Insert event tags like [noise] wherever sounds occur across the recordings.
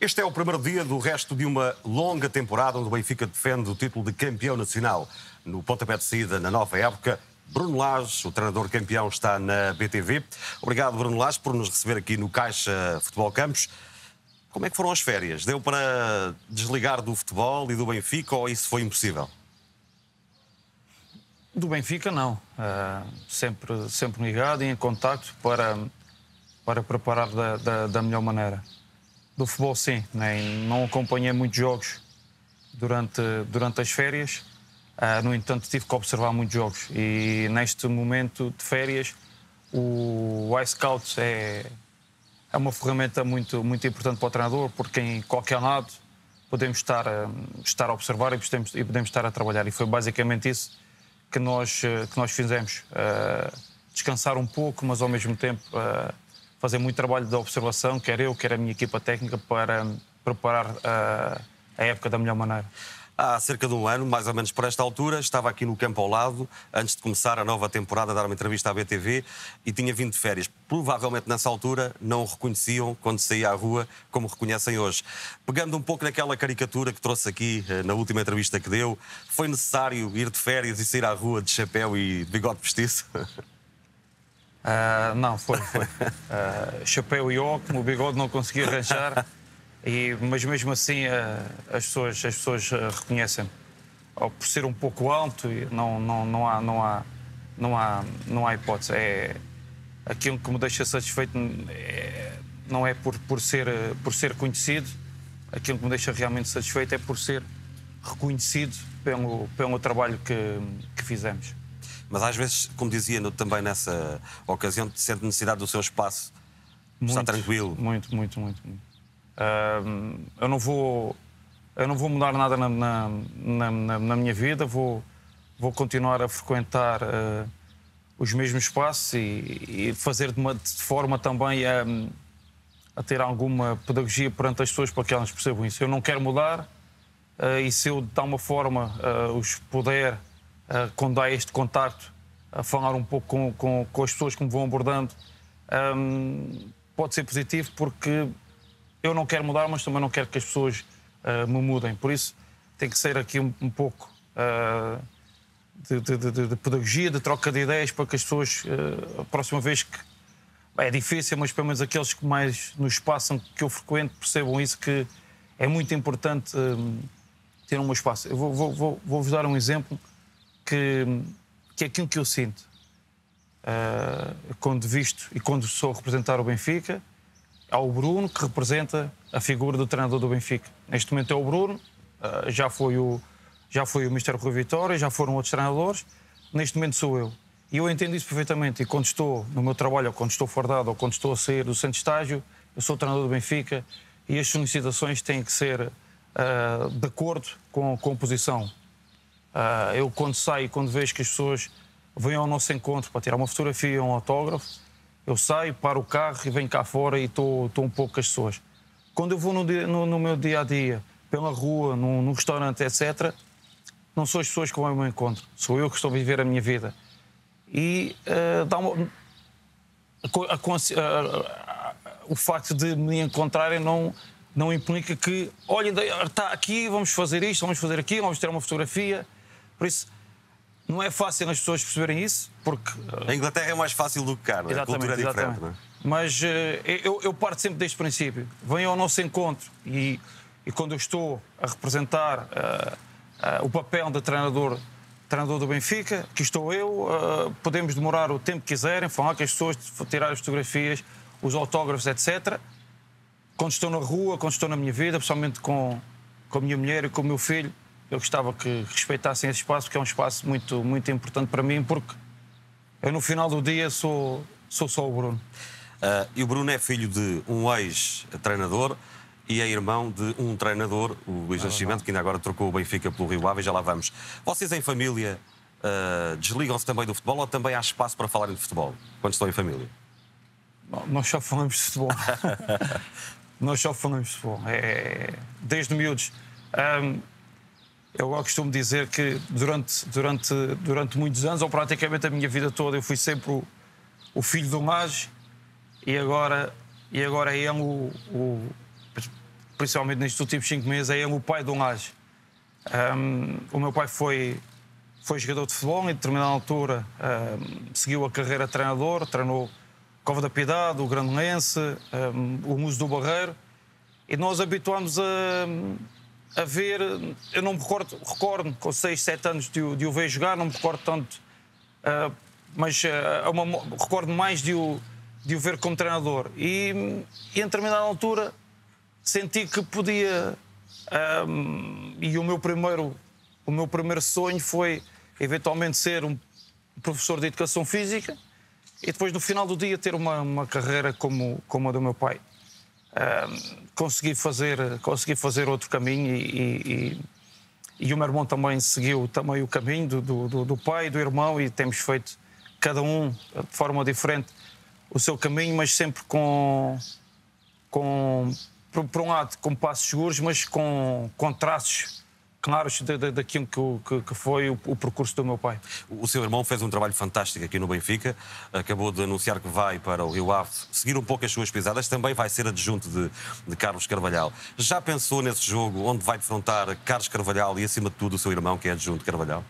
Este é o primeiro dia do resto de uma longa temporada onde o Benfica defende o título de campeão nacional. No pontapé de saída, na nova época, Bruno Lage, o treinador campeão, está na BTV. Obrigado, Bruno Lage, por nos receber aqui no Caixa Futebol Campos. Como é que foram as férias? Deu para desligar do futebol e do Benfica ou isso foi impossível? Do Benfica, não. Uh, sempre, sempre ligado e em contacto para, para preparar da, da, da melhor maneira do futebol, sim. Nem, não acompanhei muitos jogos durante, durante as férias. Uh, no entanto, tive que observar muitos jogos. E neste momento de férias, o iScout é, é uma ferramenta muito, muito importante para o treinador, porque em qualquer lado podemos estar a, ah, estar a observar e podemos, e podemos estar a trabalhar. E foi basicamente isso que nós, ah, que nós fizemos. Uh, descansar um pouco, mas ao mesmo tempo. Uh, fazer muito trabalho de observação, quer eu, quer a minha equipa técnica, para preparar a, eh, a época da melhor maneira. Há cerca de um ano, mais ou menos por esta altura, estava aqui no campo ao lado, antes de começar a nova temporada, a dar uma entrevista à BTV e tinha vindo de férias. Provavelmente nessa altura não o reconheciam quando saía à rua como reconhecem hoje. Pegando um pouco naquela caricatura que trouxe aqui eh, na última entrevista que deu, foi necessário ir de férias e sair à rua de chapéu e de bigode postiço? [laughs] Uh, não, foi, foi. Uh, chapéu e óculos, o bigode não consegui arranjar, e, mas mesmo assim uh, as pessoas, as pessoas reconhecem por ser um pouco alto, não, não, não, há, não, há, não, há, não há hipótese. É, aquilo que me deixa satisfeito hum, é, não é por, por, ser, por ser conhecido, aquilo que me deixa realmente satisfeito é por ser reconhecido pelo, pelo trabalho que, que fizemos. Mas às vezes, como dizia no, também nessa ocasião, sente necessidade do seu espaço. Muito, Está tranquilo. Muito, muito, muito. muito. Uh, eu não vou. Eu não vou mudar nada na, na, na, na minha vida, vou, vou continuar a frequentar uh, os mesmos espaços e, e fazer de, uma, de forma também a, a, ter alguma pedagogia perante as pessoas para que elas percebam isso. Eu não quero mudar uh, e se eu de alguma forma ah, os puder uh, quando há este contato, a falar um pouco com, com, com as pessoas que me vão abordando, um, pode ser positivo porque eu não quero mudar, mas também não quero que as pessoas uh, me mudem. Por isso, tem que ser aqui um, um pouco uh, de, de, de, de, pedagogia, de troca de ideias, para que as pessoas, uh, a próxima vez que. É difícil, mas pelo menos aqueles que mais nos passam, que eu frequento, percebam isso, que é muito importante um, ter um espaço. Eu vou, vou, vou, vos dar um exemplo que, que é aquilo que eu sinto uh, quando visto e quando sou representar o Benfica, o Bruno que representa a figura do treinador do Benfica. Neste momento é o Bruno, uh, já foi o já foi o Mister Rui Vitória, já foram outros treinadores, neste momento sou eu. E eu entendo isso perfeitamente. E quando estou no meu trabalho, ou quando estou fordado, ou quando estou a sair do santo estágio, eu sou treinador do Benfica e as solicitações têm que ser uh, de acordo com, a composição Uh, eu, quando saio, quando vejo que as pessoas vêm ao nosso encontro para tirar uma fotografia, um autógrafo, eu saio, paro o carro e venho cá fora e estou um pouco com as pessoas. Quando eu vou no, dia, no, no meu dia a dia, pela rua, num, restaurante, etc., não sou as pessoas que vão ao meu encontro, sou eu que estou a viver a minha vida. E uh, dá uma, a, a, a, o facto de me encontrarem não, não implica que, olha, está aqui, vamos fazer isto, vamos fazer aquilo, vamos tirar uma fotografia. Por isso, não é fácil as pessoas perceberem isso, porque. Eh, a Inglaterra é mais fácil do que cá, não é? A cultura é diferente, não é? Mas eh, eu, eu, parto sempre deste princípio. Venham ao nosso encontro e, e quando eu estou a representar uh, uh, o papel de treinador, treinador do Benfica, que estou eu, uh, podemos demorar o tempo que quiserem, falar com as pessoas, tirar as fotografias, os autógrafos, etc. Quando estou na rua, quando estou na minha vida, especialmente com, com a minha mulher e com o meu filho, eu gostava que respeitassem esse espaço, porque é um espaço muito, muito importante para mim, porque eu no final do dia sou, sou só o Bruno. Uh, e o Bruno é filho de um ex-treinador e é irmão de um treinador, o Luís Nascimento, que ainda agora trocou o Benfica pelo Rio Ave, já lá vamos. Vocês em família uh, desligam-se também do futebol ou também há espaço para falarem de futebol quando estão em família? nós só falamos de futebol. [laughs] nós só falamos de futebol. É... é, é desde miúdos. Um eu costumo dizer que durante, durante, durante muitos anos, ou praticamente a minha vida toda, eu fui sempre o, o filho do Maj e agora, e agora é ele, o, o, principalmente nestes últimos cinco meses, é ele o pai do Maj. Um, o meu pai foi, foi jogador de futebol e, determinada altura, um, seguiu a carreira de treinador, treinou Cova da Piedade, o Grande Lense, um, o Muso do Barreiro e nós habituámos a a ver, eu não me recordo, recordo com 6, 7 anos de, de o ver jogar, não me recordo tanto, uh, mas uh, uma, recordo mais de o, de o ver como treinador. E, e em determinada altura senti que podia. Um, ah, e o meu primeiro o meu primeiro sonho foi eventualmente ser um professor de educação física e depois no final do dia ter uma, uma carreira como, como a do meu pai. Um, consegui fazer, consegui fazer outro caminho e, e, e o meu irmão também seguiu também o caminho do, do, do pai, do irmão e temos feito cada um de forma diferente o seu caminho, mas sempre com, com por, por um lado, com passos seguros, mas com, com traços claros da, da, daquilo que, que foi o, o, percurso do meu pai. O seu irmão fez um trabalho fantástico aqui no Benfica, acabou de anunciar que vai para o Rio Ave seguir um pouco as suas pisadas, também vai ser adjunto de, de Carlos Carvalhal. Já pensou nesse jogo onde vai defrontar Carlos Carvalhal e, acima de tudo, o seu irmão, que é adjunto Carvalhal?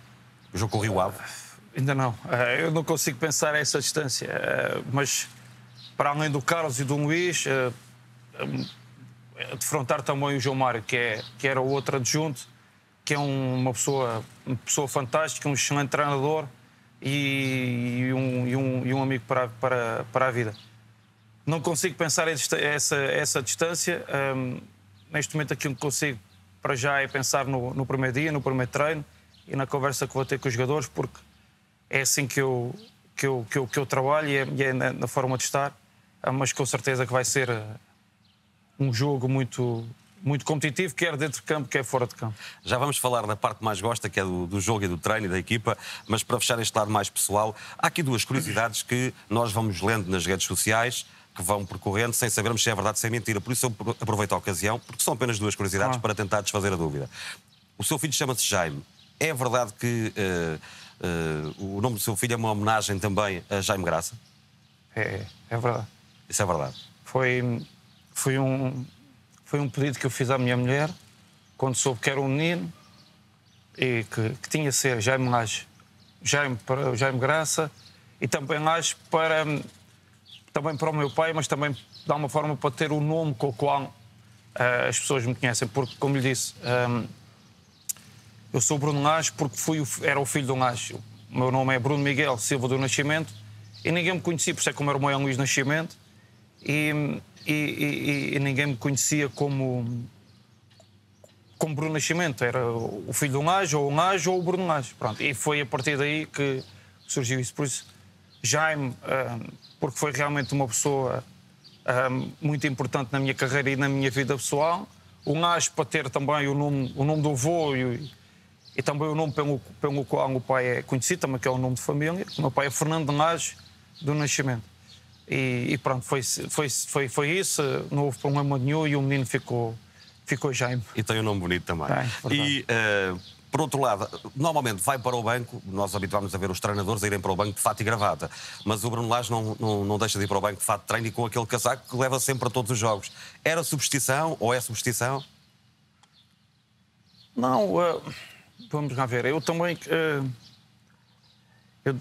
O jogo com o Rio ah, Ave? Ainda não. Ah, eu não consigo pensar a essa distância, ah, mas para além do Carlos e do Luís, defrontar também o João Mário, que, é, que era o outro adjunto, que é uma, pessoa, uma pessoa fantástica, um excelente treinador e, e, um, e, um, e um, amigo para, para, para a vida. Não consigo pensar esta, essa, essa distância. Um, neste momento, aquilo que consigo para já é pensar no, no primeiro dia, no primeiro treino e na conversa que vou ter com os jogadores, porque é assim que eu, que eu, que eu, que eu trabalho e é, e é na, na forma de estar. Hum, mas com certeza que vai ser hum, um jogo muito, muito competitivo, quer dentro de campo, quer fora de campo. Já vamos falar da parte que mais gosta, que é do, do jogo e do treino e da equipa, mas para fechar este lado mais pessoal, há aqui duas curiosidades que nós vamos lendo nas redes sociais, que vão percorrendo sem sabermos se é verdade ou se é mentira. Por isso eu aproveito a ocasião, porque são apenas duas curiosidades ah. para tentar desfazer a dúvida. O seu filho chama-se Jaime. É verdade que uh, uh, o nome do seu filho é uma homenagem também a Jaime Graça? É, é verdade. Isso é verdade. Foi, foi um, foi um pedido que eu fiz à minha mulher quando soube que era um menino e que, que tinha ser Jaime Lage, Jaime, para, Jaime Graça e também Lage para, também para o meu pai, mas também de alguma forma para ter o nome com o qual uh, as pessoas me conhecem. Porque, como lhe disse, um, ehm, eu sou Bruno Lage porque fui, era o filho de um Lage. O meu nome é Bruno Miguel Silva do Nascimento e ninguém me conhecia, por ser como era o meu é Luís Nascimento. E, e, e, e ninguém me conhecia como como Bruno Nascimento, era o filho de um gajo, ou um gajo, ou o Bruno Lage. Pronto, e foi a partir daí que surgiu isso. Por isso, Jaime, ah, porque foi realmente uma pessoa ah, muito importante na minha carreira e na minha vida pessoal, o gajo para ter também o nome, o nome do avô e, e também o nome pelo, pelo qual o pai é conhecido, também que é o nome de família. O meu pai é Fernando Lage do Nascimento. E, e pronto, foi, foi, foi, foi isso. Não houve problema nenhum e o menino ficou, ficou Jaime. E tem um nome bonito também. Bem, e, uh, por outro lado, normalmente vai para o banco, nós habituámos a ver os treinadores a irem para o banco de fato e gravata, mas o Bruno Lage não, não, não deixa de ir para o banco de fato de treino e com aquele casaco que leva sempre a todos os jogos. Era substituição ou é substituição? Não, uh, vamos lá ver. Eu também. Uh, eu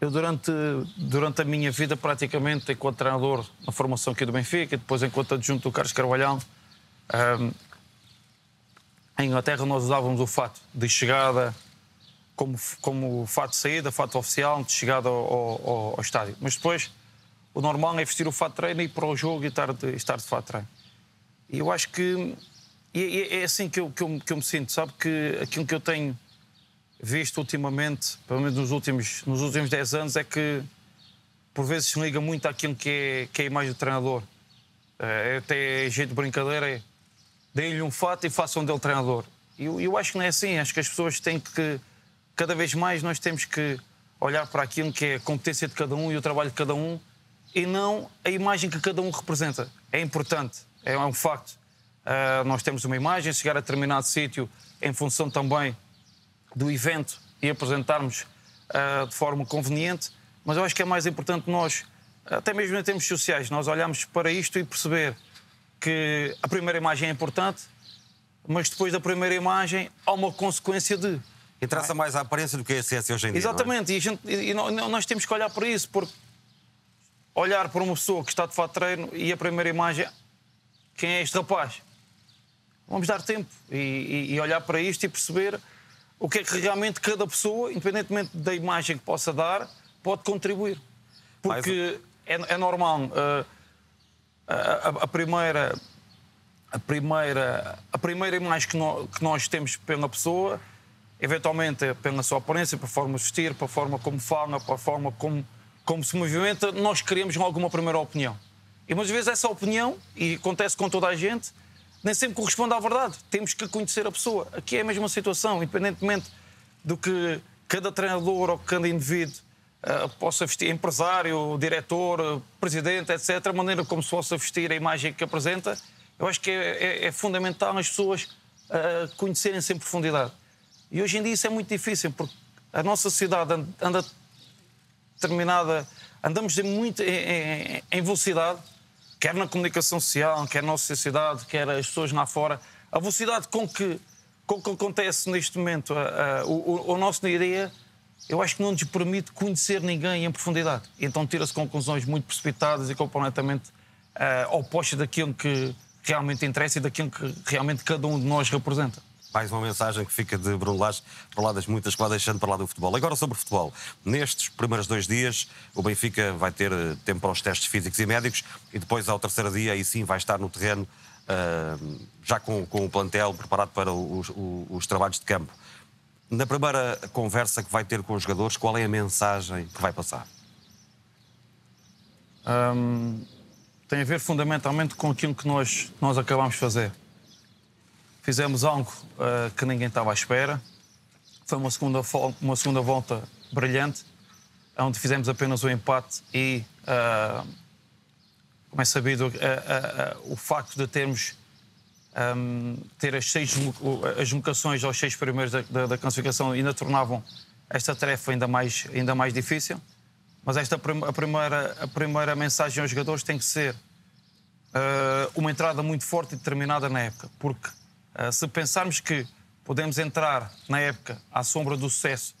eu, durante, durante a minha vida, praticamente, enquanto treinador na formação aqui do Benfica, e depois enquanto adjunto do Carlos Carvalhal, um, em Inglaterra nós usávamos o fato de chegada como, como fato de saída, fato oficial, de chegada ao, ao, ao estádio. Mas depois, o normal é vestir o fato de treino e ir para o jogo e estar de, estar de fato de treino. E eu acho que e é, assim que eu, que eu, que eu me sinto, sabe? Que aquilo que eu tenho visto ultimamente, pelo menos nos últimos, nos últimos 10 anos, é que por vezes se liga muito àquilo que é, que é a imagem do treinador. É até jeito de brincadeira, é deem-lhe um fato e façam dele treinador. E eu, eu, acho que não é assim, acho que as pessoas têm que, cada vez mais, nós temos que olhar para aquilo que é a competência de cada um e o trabalho de cada um e não a imagem que cada um representa. É importante, é um facto. Uh, nós temos uma imagem, chegar a determinado sítio em função também do evento e apresentarmos uh, de forma conveniente, mas eu acho que é mais importante nós, até mesmo em termos sociais, nós olharmos para isto e perceber que a primeira imagem é importante, mas depois da primeira imagem há uma consequência de. E traça mais a aparência do que é a essência hoje em dia. É? Exatamente, é? e, e, nós temos que olhar para isso, porque olhar para uma pessoa que está de fato treino e a primeira imagem, quem é este rapaz? Vamos dar tempo e, e, e olhar para isto e perceber o que é que realmente cada pessoa, independentemente da imagem que possa dar, pode contribuir. Porque é, é, normal. Uh, a, a, a, primeira. A primeira, a primeira imagem que, no, que nós temos pela pessoa, eventualmente é pela sua aparência, pela forma de vestir, pela forma como fala, pela forma como, como se movimenta, nós criamos alguma primeira opinião. E muitas vezes essa opinião, e acontece com toda a gente, nem sempre corresponde à verdade. Temos que conhecer a pessoa. Aqui é a mesma situação, independentemente do que cada treinador ou cada indivíduo uh, possa vestir, empresário, diretor, presidente, etc., a maneira como se possa vestir, a imagem que apresenta, eu acho que é, é, é fundamental as pessoas uh, conhecerem-se em profundidade. E hoje em dia isso é muito difícil, porque a nossa sociedade anda determinada, andamos muito em, em, em velocidade, quer na comunicação social, quer na sociedade, quer as pessoas lá fora, a velocidade com que, com que acontece neste momento a, eh, a, eh, o, o, nosso ideia, eu acho que não nos permite conhecer ninguém em profundidade. Então tira-se conclusões muito precipitadas e completamente eh, opostas daquilo que realmente interessa e daquilo que realmente cada um de nós representa. Mais uma mensagem que fica de Bruno Lage para lá das muitas que lá deixando para lá do futebol. Agora sobre futebol. Nestes primeiros dois dias, o Benfica vai ter eh, tempo para os testes físicos e médicos e depois, ao terceiro dia, aí sim vai estar no terreno, uh, já com, com, o plantel preparado para os, os, os trabalhos de campo. Na primeira conversa que vai ter com os jogadores, qual é a mensagem que vai passar? tem a ver fundamentalmente com aquilo que nós, nós acabamos de fazer. Fizemos algo uh, que ninguém estava à espera. Foi uma segunda, uma segunda volta brilhante, onde fizemos apenas o um empate e, uh, como é sabido, uh, o facto de termos um, ehm, ter as seis as vocações aos seis primeiros da, da, da, classificação ainda tornavam esta tarefa ainda mais, ainda mais difícil. Mas esta a primeira, a primeira mensagem aos jogadores tem que ser uh, uma entrada muito forte e determinada na época, porque ah, se pensarmos que podemos entrar na época à sombra do sucesso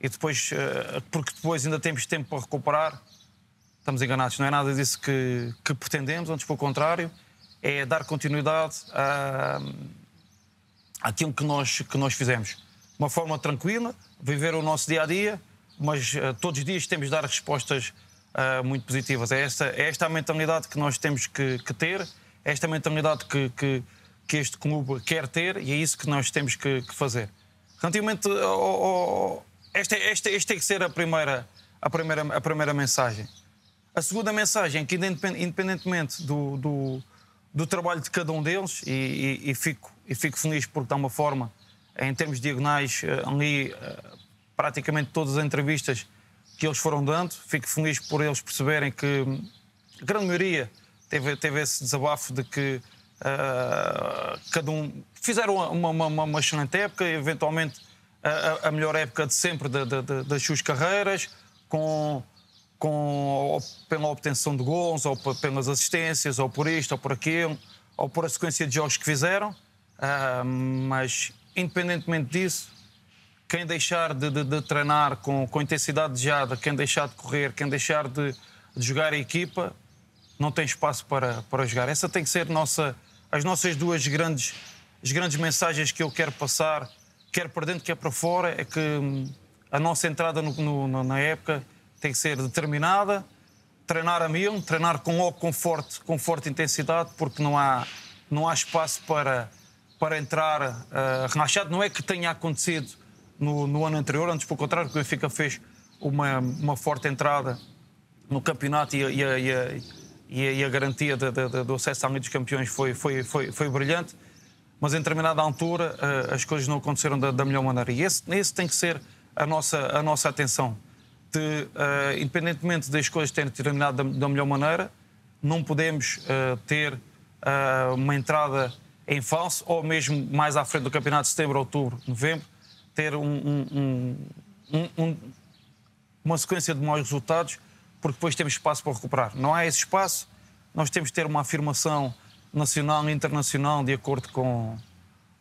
e depois, ah, porque depois ainda temos tempo para recuperar, estamos enganados. Não é nada disso que, que pretendemos, antes pelo contrário, é dar continuidade a, àquilo que nós, que nós fizemos. De uma forma tranquila, viver o nosso dia a dia, mas ah, todos os dias temos de dar respostas uh, muito positivas. É esta, é esta a mentalidade que nós temos que, que ter, é esta mentalidade que, que que este clube quer ter e é isso que nós temos que, que fazer. Relativamente ao, esta, esta, esta tem que ser a primeira, a, primeira, a primeira mensagem. A segunda mensagem, é que independentemente do, do, do trabalho de cada um deles, e, e, e, fico, e fico feliz porque de uma forma, em termos diagonais, eh, ali eh, praticamente todas as entrevistas que eles foram dando, fico feliz por eles perceberem que hum, a grande maioria teve, teve esse desabafo de que Uh, cada um fizeram uma, uma, uma, excelente época, eventualmente a, a melhor época de sempre de, de, de, das suas carreiras, com, com ou pela obtenção de gols, ou pelas assistências, ou por isto, ou por aquilo, ou por a sequência de jogos que fizeram. Uh, mas, independentemente disso, quem deixar de, treinar com, com intensidade desejada, quem deixar de correr, quem deixar de, jogar a equipa, não tem espaço para, para jogar. Essa tem que ser nossa as nossas duas grandes, as grandes mensagens que eu quero passar, quer para dentro, quer para fora, é que hum, a nossa entrada no, no, na época tem que ser determinada, treinar a mil, treinar com logo com forte, com forte intensidade, porque não há, não há espaço para, para entrar uh, relaxado. Não é que tenha acontecido no, no ano anterior, antes pelo contrário, que o Benfica fez uma, uma forte entrada no campeonato e, e, e, e, e a garantia de, de, do acesso à Liga dos Campeões foi, foi, foi, foi brilhante, mas em determinada altura eh, as coisas não aconteceram da, da melhor maneira. E esse, esse, tem que ser a nossa, a nossa atenção. De, eh, independentemente das coisas terem terminado da, da melhor maneira, não podemos eh, ter uma entrada em falso, ou mesmo mais à frente do campeonato, setembro, outubro, novembro, ter um, um, um, uma sequência de maus resultados porque depois temos espaço para recuperar. Não há esse espaço, nós temos que ter uma afirmação nacional e internacional de acordo com,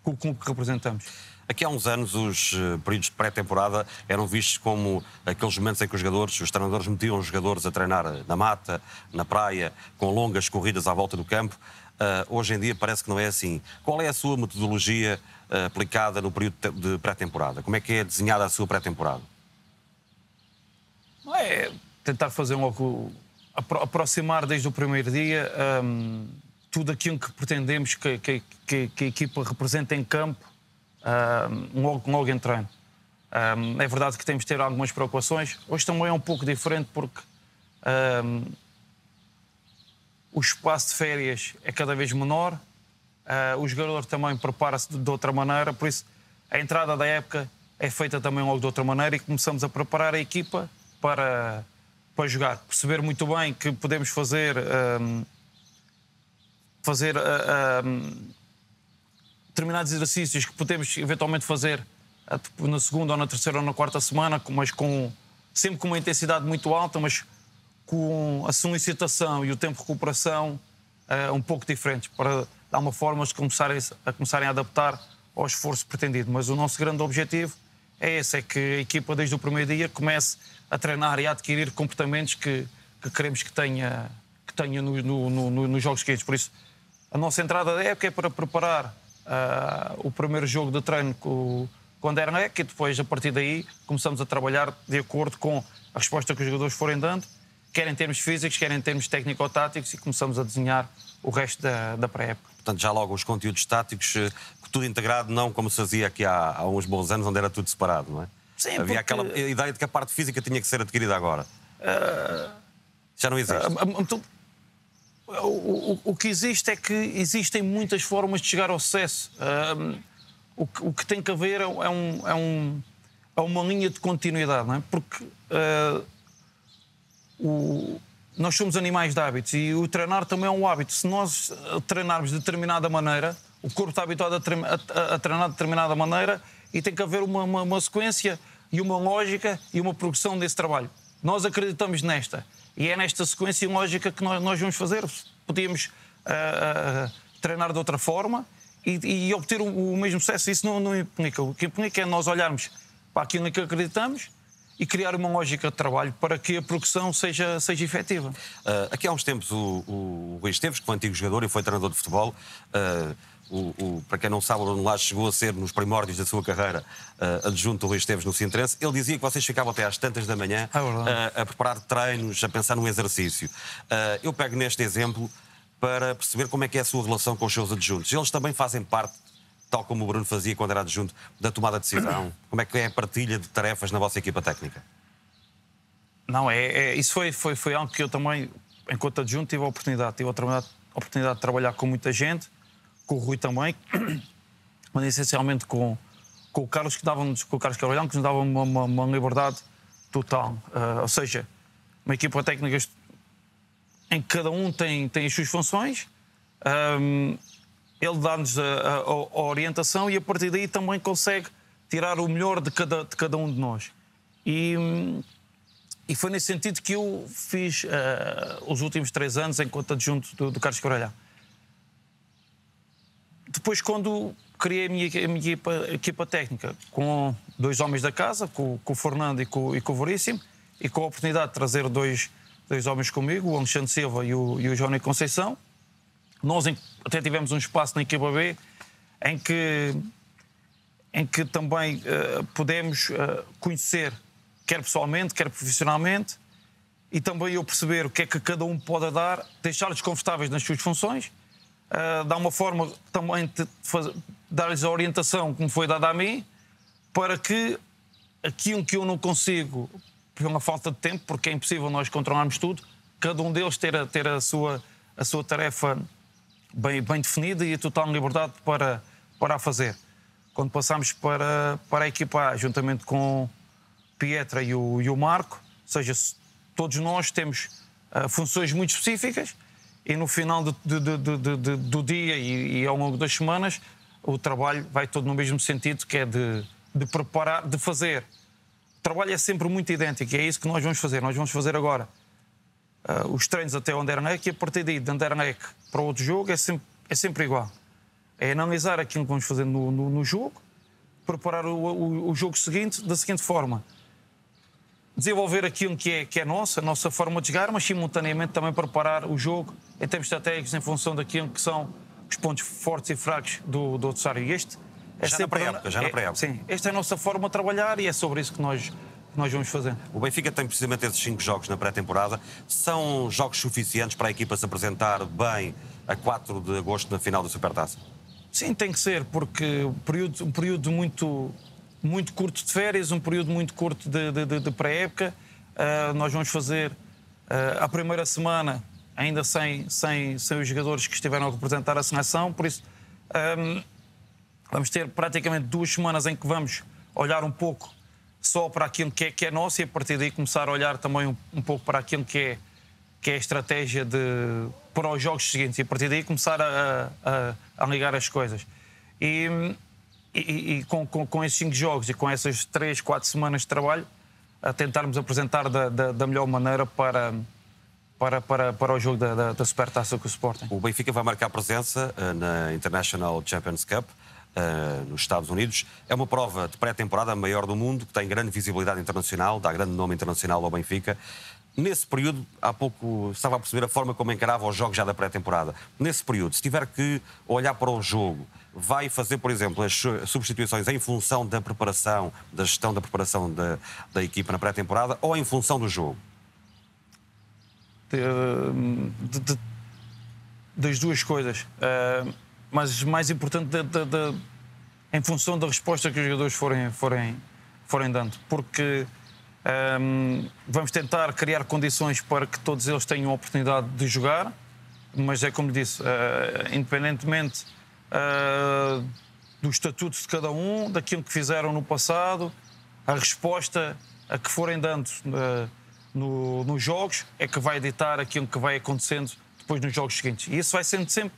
com o que representamos. Aqui há uns anos, os eh, períodos de pré-temporada eram vistos como aqueles momentos em que os jogadores, os treinadores metiam os jogadores a treinar eh, na mata, na praia, com longas corridas à volta do campo. Uh, hoje em dia parece que não é assim. Qual é a sua metodologia uh, aplicada no período de pré-temporada? Como é que é desenhada a sua pré-temporada? É, tentar fazer um algo, aproximar desde o primeiro dia um, tudo aquilo que pretendemos que, que, que, que a equipa represente em campo, um, logo, logo em treino. Um, é verdade que temos de ter algumas preocupações. Hoje também é um pouco diferente porque um, o espaço de férias é cada vez menor, uh, o jogador também prepara-se de, de, outra maneira, por isso a entrada da época é feita também logo de outra maneira e começamos a preparar a equipa para para jogar. Perceber muito bem que podemos fazer. Um, fazer. Ah, ah, um, determinados exercícios que podemos eventualmente fazer ah, tipo, na segunda ou na terceira ou na quarta semana, mas com, sempre com uma intensidade muito alta, mas com a solicitação e o tempo de recuperação uh, um pouco diferentes, para dar uma forma de começarem a, começarem a adaptar ao esforço pretendido. Mas o nosso grande objetivo é esse, é que a equipa desde o primeiro dia comece a treinar e a adquirir comportamentos que, que queremos que tenha, que tenha no, no, no, nos jogos seguintes. Por isso, a nossa entrada da época é para preparar uh, o primeiro jogo de treino com, com a Dernec e depois, a partir daí, começamos a trabalhar de acordo com a resposta que os jogadores forem dando, quer em termos físicos, quer em termos técnico-táticos, e começamos a desenhar o resto da, da pré-época. Portanto, já logo os conteúdos táticos, eh, tudo integrado, não como se fazia aqui há, há uns bons anos, onde era tudo separado, não é? Sim, Havia porque... aquela ideia de que a parte física tinha que ser adquirida agora. Uh... Já não existe. Uh, o, o, o, que existe é que existem muitas formas de chegar ao sucesso. Um, o, que, o, que, tem que haver é, um, é, um, é, é uma linha de continuidade, não é? Porque uh, nós somos animais de hábitos e o treinar também é um hábito. Se nós treinarmos de determinada maneira, o corpo está habituado a, treinar de determinada maneira e tem que haver uma, uma, uma sequência e uma lógica e uma progressão desse trabalho. Nós acreditamos nesta. E é nesta sequência e lógica que nós, nós vamos fazer. Podíamos uh, uh, treinar de outra forma e, e obter o, o, mesmo sucesso. Isso não, não implica. O que implica é nós olharmos para aquilo em que acreditamos e criar uma lógica de trabalho para que a progressão seja, seja efetiva. Uh, aqui há uns tempos o, o, Rui Esteves, que foi antigo jogador e foi treinador de futebol, uh, o, o, para quem não sabe, o Bruno Lage chegou a ser, nos primórdios da sua carreira, uh, adjunto do Luís Esteves no Sintrense. Ele dizia que vocês ficavam até às tantas da manhã uh, a preparar treinos, a pensar num exercício. Uh, eu pego neste exemplo para perceber como é que é a sua relação com os seus adjuntos. Eles também fazem parte, tal como o Bruno fazia quando era adjunto, da tomada de decisão. Como é que é a partilha de tarefas na vossa equipa técnica? Não, é, é isso foi, foi, foi algo que eu também, enquanto adjunto, tive a oportunidade. Tive a oportunidade, a oportunidade de trabalhar com muita gente com o Rui também, [coughs] mas essencialmente com, com o Carlos que dava-nos, com o Carlos Carvalhão, que nos dava uma, uma, uma liberdade total. Uh, ou seja, uma equipa técnica em que cada um tem, tem as suas funções, um, ele dá-nos a, a, a, orientação e a partir daí também consegue tirar o melhor de cada, de cada um de nós. E, e foi nesse sentido que eu fiz uh, os últimos três anos enquanto adjunto do, do Carlos Coralhão. Depois, quando criei a minha, a minha equipa, equipa, técnica com dois homens da casa, com, com o Fernando e com, e com o Veríssimo, e com a oportunidade de trazer dois, dois homens comigo, o Alexandre Silva e o, e o Johnny Conceição, nós até tivemos um espaço na equipa B em que, em que também uh, pudemos uh, conhecer, quer pessoalmente, quer profissionalmente, e também eu perceber o que é que cada um pode dar, deixá-los confortáveis nas suas funções uh, dá uma forma também de dar-lhes a orientação como foi dada a mim, para que aquilo que eu não consigo, por uma falta de tempo, porque é impossível nós controlarmos tudo, cada um deles ter a, ter a, sua, a sua tarefa bem, bem definida e a total liberdade para, para a fazer. Quando passámos para, para a equipa A, juntamente com Pietra e o, e o Marco, ou seja, todos nós temos uh, funções muito específicas, e no final do, do, do, do dia e, e, ao longo das semanas o trabalho vai todo no mesmo sentido que é de, de preparar, de fazer. O trabalho é sempre muito idêntico e é isso que nós vamos fazer. Nós vamos fazer agora uh, os treinos até Anderlecht e a partir daí de Anderlecht para outro jogo é sempre, é sempre igual. É analisar aquilo que vamos fazer no, no, no jogo, preparar o, o, o jogo seguinte da seguinte forma desenvolver aquilo que é, que é nosso, a nossa forma de jogar, mas simultaneamente também preparar o jogo em termos estratégicos em função daquilo que são os pontos fortes e fracos do, do adversário. este é já na pré-época, já na é, pré-época. É, sim, esta é a nossa forma de trabalhar e é sobre isso que nós nós vamos fazer. O Benfica tem precisamente esses cinco jogos na pré-temporada. São jogos suficientes para a equipa se apresentar bem a 4 de agosto na final da Supertaça? Sim, tem que ser, porque um período, um período muito muito curto de férias, um período muito curto de, de, de pré-época. Uh, nós vamos fazer uh, a primeira semana ainda sem, sem, sem os jogadores que estiveram a representar a seleção, por isso um, ah, vamos ter praticamente duas semanas em que vamos olhar um pouco só para aquilo que é, que é nosso e a partir daí começar a olhar também um, um pouco para aquilo que é, que é a estratégia de, para os jogos seguintes e a partir daí começar a, a, a ligar as coisas. E, e, com, com, com, esses cinco jogos e com essas três, quatro semanas de trabalho, a tentarmos apresentar da, da, da melhor maneira para, para, para, para o jogo da, da, da Supertaça com o Sporting. O Benfica vai marcar presença eh, na International Champions Cup. Uh, nos Estados Unidos. É uma prova de pré-temporada maior do mundo, que tem grande visibilidade internacional, dá grande nome internacional ao Benfica. Nesse período, há pouco estava a perceber a forma como encarava os jogos já da pré-temporada. Nesse período, se tiver que olhar para o jogo, vai fazer, por exemplo, as substituições em função da preparação, da gestão da preparação da, da equipa na pré-temporada ou em função do jogo? De, de, das duas coisas. Uh, mas mais importante, de, em função da resposta que os jogadores forem, forem, forem dando. Porque um, ehm, vamos tentar criar condições para que todos eles tenham a oportunidade de jogar, mas é como disse, uh, independentemente uh, do estatuto de cada um, daquilo que fizeram no passado, a resposta a que forem dando uh, no, nos jogos é que vai ditar aquilo que vai acontecendo depois nos jogos seguintes. E isso vai sendo sempre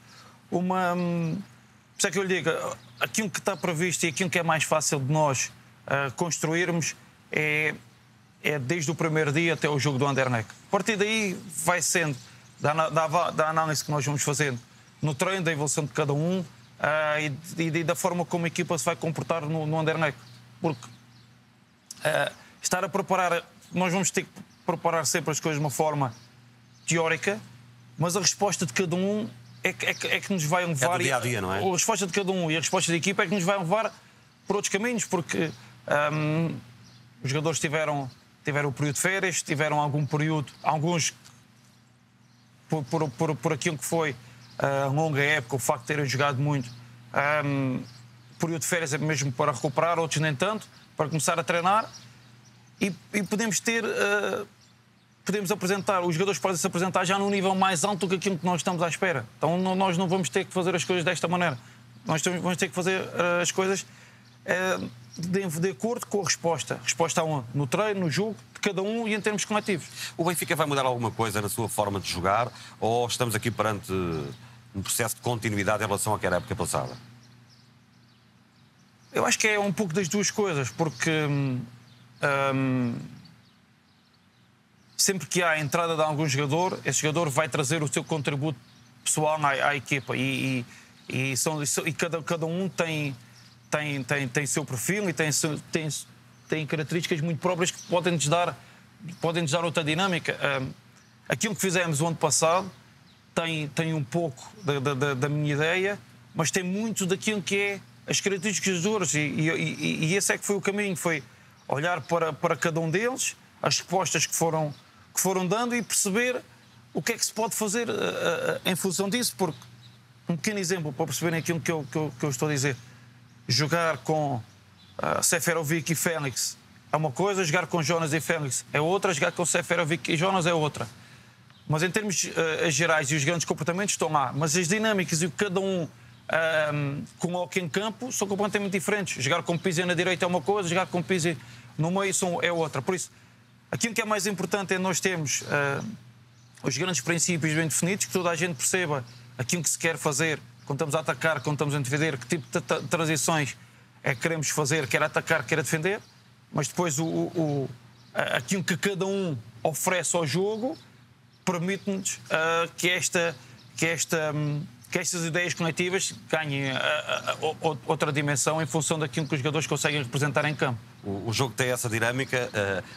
uma. Hum, por isso é que eu lhe digo, aquilo que está previsto e aquilo que é mais fácil de nós uh, construirmos é, é desde o primeiro dia até o jogo do Anderneck. A partir daí vai sendo, da, da, da análise que nós vamos fazendo no treino, da evolução de cada um, uh, e, e, da forma como a equipa se vai comportar no, no Anderlecht. Porque uh, estar a preparar, nós vamos ter que preparar sempre as coisas de uma forma teórica, mas a resposta de cada um é que, é que, é que nos vai levar. É dia a dia, não é? A resposta de cada um e a resposta da equipa é que nos vai levar por outros caminhos, porque um, ah, os jogadores tiveram, tiveram o período de férias, tiveram algum período, alguns por, por, por, por aquilo que foi uh, longa época, o facto de terem jogado muito, um, período de férias é mesmo para recuperar, outros nem tanto, para começar a treinar. E, e podemos ter. Uh, podemos apresentar, os jogadores podem se apresentar já num nível mais alto do que aquilo que nós estamos à espera. Então não, nós não vamos ter que fazer as coisas desta maneira. Nós temos, vamos ter que fazer uh, as coisas uh, de, de, acordo com a resposta. Resposta a um, no treino, no jogo, de cada um e em termos coletivos. O Benfica vai mudar alguma coisa na sua forma de jogar ou estamos aqui perante um processo de continuidade em relação àquela época passada? Eu acho que é um pouco das duas coisas, porque hum, hum, sempre que há a entrada de algum jogador, esse jogador vai trazer o seu contributo pessoal na, à equipa e, e, e, são, e cada, cada um tem, tem, tem, tem seu perfil e tem, tem, tem características muito próprias que podem nos dar, podem nos dar outra dinâmica. Hum, aquilo que fizemos o ano passado tem, tem um pouco da, da, da minha ideia, mas tem muito daquilo que é as características dos jogadores. E, e, e, esse é que foi o caminho, foi olhar para, para cada um deles, as respostas que foram, que foram dando e perceber o que é que se pode fazer uh, uh, em função disso, porque um pequeno exemplo para perceberem aquilo que eu, que eu, que eu estou a dizer. Jogar com uh, Seferovic e Félix é uma coisa, jogar com Jonas e Félix é outra, jogar com Seferovic e Jonas é outra. Mas em termos uh, gerais e os grandes comportamentos estão lá. Mas as dinâmicas e o que cada um um, ehm, coloca em campo são completamente diferentes. Jogar com Pizzi na direita é uma coisa, jogar com Pizzi no meio é outra. Por isso, aquilo que é mais importante é nós termos uh, os grandes princípios bem definidos, que toda a gente perceba aquilo que se quer fazer, quando estamos a atacar, quando estamos a defender, que tipo de transições é que queremos fazer, quer atacar, quer defender, mas depois o, o, o, aquilo que cada um oferece ao jogo permite-nos uh, que, esta, que, esta, hum, que estas ideias coletivas ganhem uh, uh, outra dimensão em função daquilo que os jogadores conseguem representar em campo. O, o jogo tem essa dinâmica,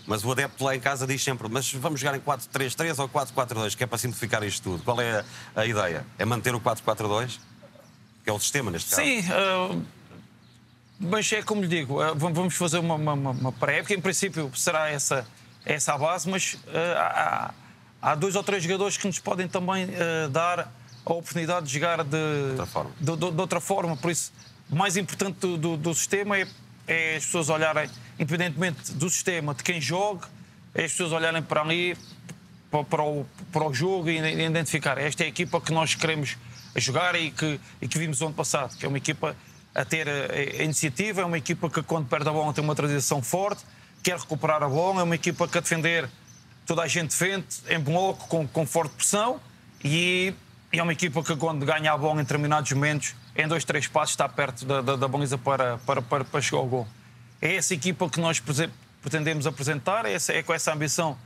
mas o adepto lá em casa diz sempre: mas vamos jogar em 4-3-3 ou 4-4-2, que é para simplificar isto tudo. Qual é a, a ideia? É manter o 4-4-2? Que é o sistema neste caso? Sim. mas é como lhe digo, vamos fazer uma, uma, uma pré-época. Em princípio, será essa, essa a base, mas há, há dois ou três jogadores que nos podem também uh, dar a oportunidade de jogar de outra forma. De, de, de outra forma. Por isso, o mais importante do, do, do sistema é, é, as pessoas olharem, independentemente do sistema, de quem joga, é as pessoas olharem para ali, para, para, o, para o jogo e identificar. Esta é a equipa que nós queremos jogar e que, e que vimos ano passado, que é uma equipa a ter a, eh, a iniciativa, é uma equipa que quando perde a bola tem uma transição forte, quer recuperar a bola, é uma equipa que a defender toda a gente vende em bloco, com, com forte pressão, e, e, é uma equipa que quando ganha a bola em determinados momentos, em dois, três passos está perto da, da, da baliza para, para, para, para, chegar ao gol. É essa equipa que nós pretendemos apresentar, é, essa, é com essa ambição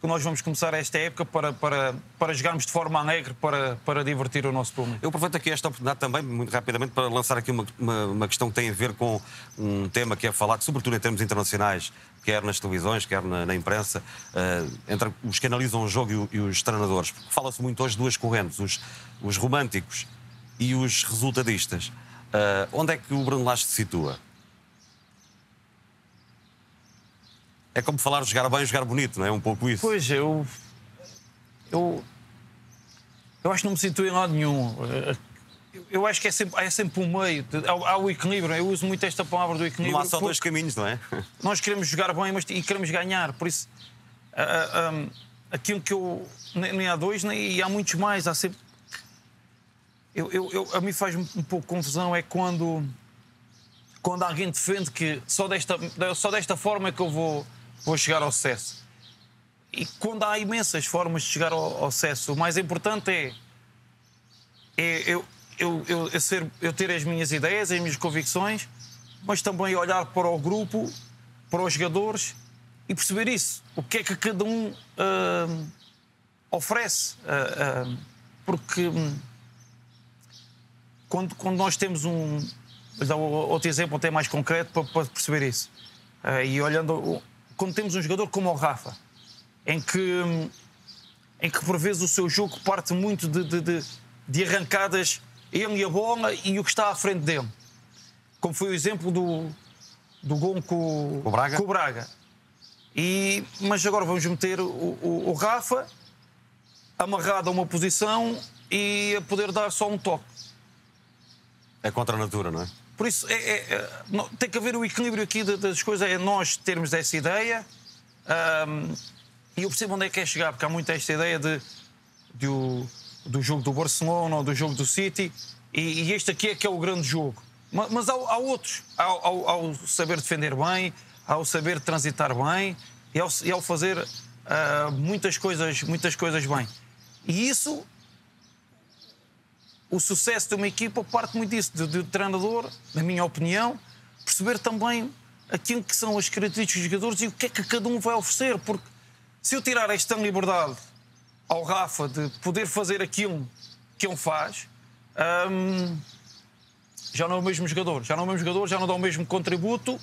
que nós vamos começar esta época para, para, para jogarmos de forma alegre, para, para divertir o nosso público. Eu aproveito aqui esta oportunidade também, muito rapidamente, para lançar aqui uma, uma, uma, questão que tem a ver com um tema que é falado, sobretudo em termos internacionais, quer nas televisões, quer na, na imprensa, uh, entre os que analisam o jogo e, e os treinadores. Porque fala-se muito hoje de duas correntes, os, os românticos e os resultadistas. Uh, onde é que o Bruno Lage se situa? É como falar de jogar bem e jogar bonito, não é? Um pouco isso. Pois, eu. Eu. Eu acho que não me situo em lado nenhum. Eh, eu acho que é sempre, é sempre um meio, há, há, o equilíbrio, né? eu uso muito esta palavra do equilíbrio. Não há só dois caminhos, não é? [laughs] Nós queremos jogar bem mas, e queremos ganhar, por isso uh, ah, um, ah, ah, aquilo que eu. Nem, nem há dois, nem, e há muitos mais, há sempre. Eu, eu, eu a mim faz um pouco confusão é quando, quando alguém defende que só desta, só desta forma é que eu vou, vou chegar ao sucesso. E quando há imensas formas de chegar ao, ao sucesso, o mais importante é. É, eu, eu, eu, eu, ser, eu ter as minhas ideias, as minhas convicções, mas também olhar para o grupo, para os jogadores e perceber isso. O que é que cada um uh, oferece. Uh, uh, porque um, quando, quando nós temos um. Vou dar outro exemplo até mais concreto para, para perceber isso. Eh, e olhando. Quando temos um jogador como o Rafa, em que, em que por vezes o seu jogo parte muito de, de, de, de arrancadas ele e a bola e o que está à frente dele. Como foi o exemplo do, do gol com o Braga. Com o Braga. E, mas agora vamos meter o, o, o, Rafa amarrado a uma posição e a poder dar só um toque. É contra a natura, não é? Por isso, é, é, é tem que haver o equilíbrio aqui das coisas, é nós termos essa ideia. Um, e eu percebo onde é que quer é chegar, porque há muito esta ideia de, de o do jogo do Barcelona ou do jogo do City, e, e este aqui é que é o grande jogo. Mas, mas há, há outros, ao, ao, ao, saber defender bem, ao saber transitar bem e ao, e ao fazer uh, muitas, coisas, muitas coisas bem. E isso, o sucesso de uma equipa parte muito disso, do, treinador, na minha opinião, perceber também aquilo que são as características dos jogadores e o que é que cada um vai oferecer, porque se eu tirar esta liberdade ao Rafa de poder fazer aquilo que ele faz, um, já não é o mesmo jogador, já não é o mesmo jogador, já não dá o mesmo contributo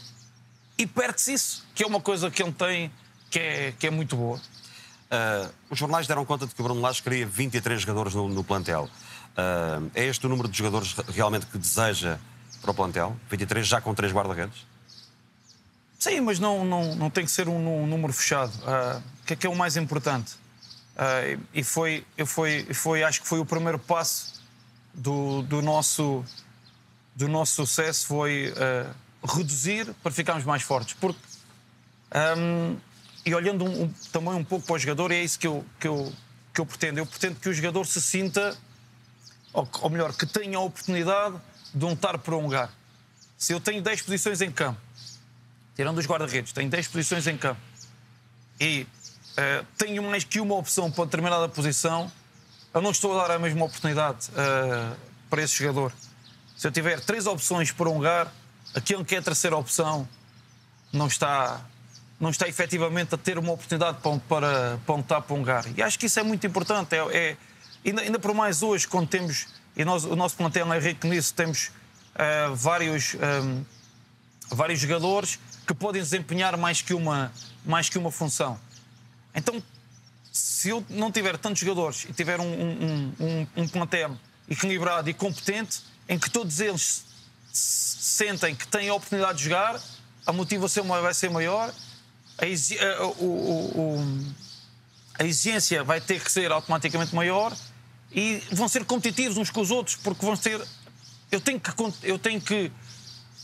e perde-se isso, que é uma coisa que ele tem que é, que é muito boa. Uh, os jornais deram conta de que o Bruno Lage queria 23 jogadores no, no plantel. Uh, é este o número de jogadores realmente que deseja para o plantel? 23 já com 3 guarda-redes? Sim, mas não, não, não tem que ser um, um número fechado. Uh, o uh, que é que é o mais importante? Uh, e foi, foi, foi, acho que foi o primeiro passo do, do, nosso, do nosso sucesso foi uh, reduzir para ficarmos mais fortes. Porque, um, e olhando um, um, também um pouco para o jogador, é isso que eu, que, eu, que eu pretendo. Eu pretendo que o jogador se sinta, ou, ou melhor, que tenha a oportunidade de lutar por um lugar. Se eu tenho 10 posições em campo, tirando os guarda-redes, tenho 10 posições em campo, e uh, tenho mais que uma opção para determinada posição, eu não estou a dar a mesma oportunidade uh, para esse jogador. Se eu tiver três opções para um lugar, aquele que é a terceira opção não está, não está efetivamente a ter uma oportunidade para, para, para lutar para um lugar. E acho que isso é muito importante. É, é ainda, ainda por mais hoje, quando temos, e nós, o nosso plantel é rico nisso, temos uh, vários, um, ehm, vários jogadores que podem desempenhar mais que uma, mais que uma função. Então, se eu não tiver tantos jogadores e tiver um, um, um, um plantel equilibrado e competente, em que todos eles sentem que têm a oportunidade de jogar, a motivação vai ser maior, a, exi a, o, o, a exigência vai ter que ser automaticamente maior e vão ser competitivos uns com os outros, porque vão ser. Eu tenho que, eu tenho que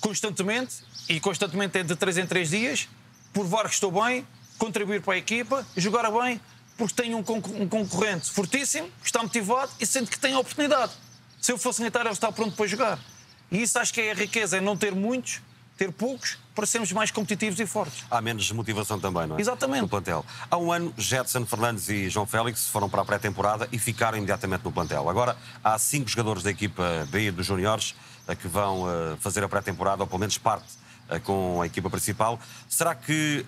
constantemente, e constantemente é de 3 em 3 dias, provar que estou bem, contribuir para a equipa e jogar bem porque tem um, concorrente fortíssimo, que está motivado e sente que tem a oportunidade. Se eu fosse militar, ele está pronto para jogar. E isso acho que é a riqueza, é não ter muitos, ter poucos, para sermos mais competitivos e fortes. Há menos motivação também, não é? Exatamente. No plantel. Há um ano, Jetson, Fernandes e João Félix foram para a pré-temporada e ficaram imediatamente no plantel. Agora, há cinco jogadores da equipa B dos Júniores eh, que vão eh, fazer a pré-temporada, ou pelo menos parte eh, com a equipa principal. Será que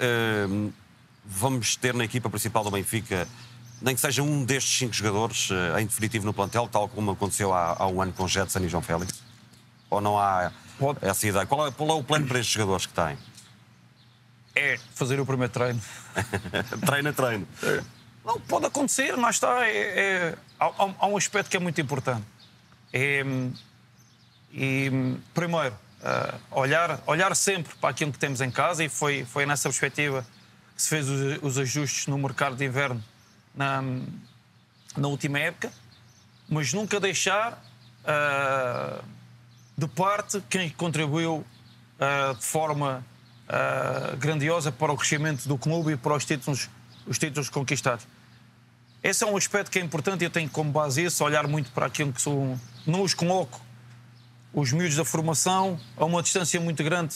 vamos ter na equipa principal do Benfica, nem que seja um destes cinco jogadores, eh, em definitivo no plantel, tal como aconteceu há, há um ano com Jetson e João Félix? Ou não há Pode. essa ideia? Qual é, qual é o plano para estes jogadores que têm? É fazer o primeiro treino. [laughs] treino a treino. É. Não, pode acontecer, mas está. É, é, há, há, um aspecto que é muito importante. É, e, primeiro, uh, olhar, olhar sempre para aquilo que temos em casa, e foi, foi nessa perspectiva se fez os, os ajustes no mercado de inverno na, na última época, mas nunca deixar uh, de parte quem contribuiu uh, de forma uh, grandiosa para o crescimento do clube e para os títulos, os títulos conquistados. Esse é um aspecto que é importante e eu tenho como base isso, olhar muito para aquilo que sou. Não os coloco, os miúdos da formação, a uma distância muito grande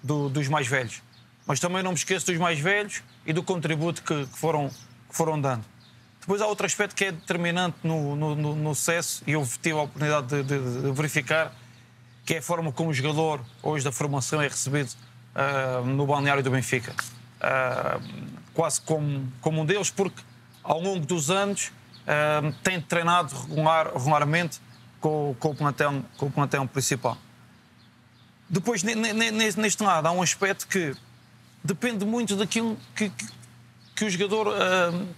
do, dos mais velhos. Mas também não me esqueço dos mais velhos e do contributo que, que foram, que foram dando. Depois há outro aspecto que é determinante no, no, no, no sucesso, e eu tive a oportunidade de, de, de, verificar, que é a forma como o jogador hoje da formação é recebido uh, no balneário do Benfica. Uh, quase como, como um deles, porque ao longo dos anos uh, tem treinado regular, regularmente com, com, o plantel, com o plantel principal. Depois, neste lado, há um aspecto que depende muito daquilo que, que, que o jogador. Uh,